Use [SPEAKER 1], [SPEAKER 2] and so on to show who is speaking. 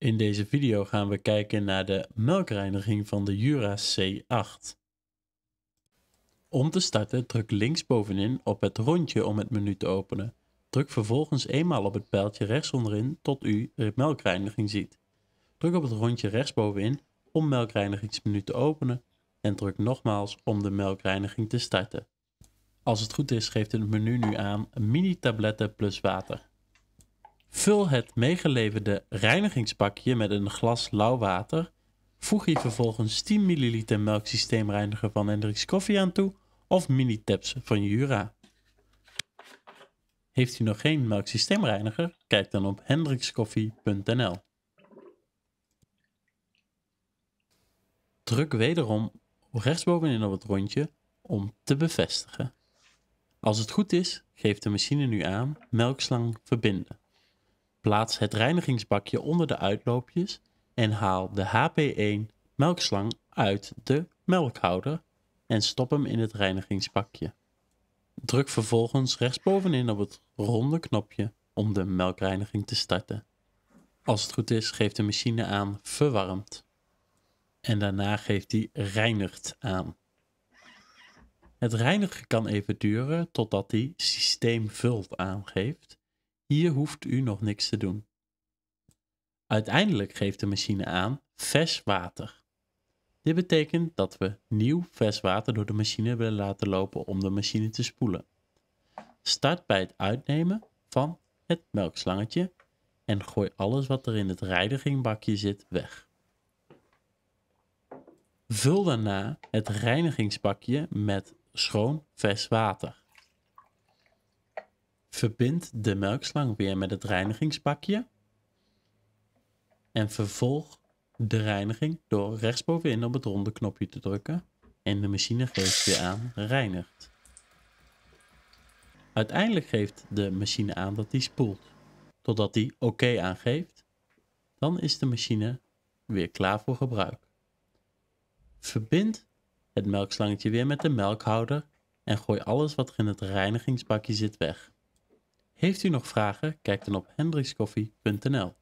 [SPEAKER 1] In deze video gaan we kijken naar de melkreiniging van de Jura C8. Om te starten druk linksbovenin op het rondje om het menu te openen. Druk vervolgens eenmaal op het pijltje rechtsonderin tot u de melkreiniging ziet. Druk op het rondje rechtsbovenin om melkreinigingsmenu te openen en druk nogmaals om de melkreiniging te starten. Als het goed is geeft het menu nu aan mini tabletten plus water. Vul het meegeleverde reinigingspakje met een glas lauw water. Voeg hier vervolgens 10 ml melksysteemreiniger van Hendrix Koffie aan toe of mini-taps van Jura. Heeft u nog geen melksysteemreiniger? Kijk dan op hendrixcoffee.nl. Druk wederom rechtsbovenin op het rondje om te bevestigen. Als het goed is, geeft de machine nu aan melkslang verbinden. Plaats het reinigingsbakje onder de uitloopjes en haal de HP1 melkslang uit de melkhouder en stop hem in het reinigingsbakje. Druk vervolgens rechtsbovenin op het ronde knopje om de melkreiniging te starten. Als het goed is, geeft de machine aan verwarmd. En daarna geeft hij reinigt aan. Het reinigen kan even duren totdat hij systeemvuld aangeeft hier hoeft u nog niks te doen. Uiteindelijk geeft de machine aan vers water. Dit betekent dat we nieuw vers water door de machine willen laten lopen om de machine te spoelen. Start bij het uitnemen van het melkslangetje en gooi alles wat er in het reinigingbakje zit weg. Vul daarna het reinigingsbakje met schoon vers water. Verbind de melkslang weer met het reinigingsbakje. En vervolg de reiniging door rechtsbovenin op het ronde knopje te drukken. En de machine geeft weer aan reinigt. Uiteindelijk geeft de machine aan dat hij spoelt. Totdat hij oké aangeeft. Dan is de machine weer klaar voor gebruik. Verbind het melkslangetje weer met de melkhouder en gooi alles wat er in het reinigingsbakje zit weg. Heeft u nog vragen? Kijk dan op hendrikskoffie.nl.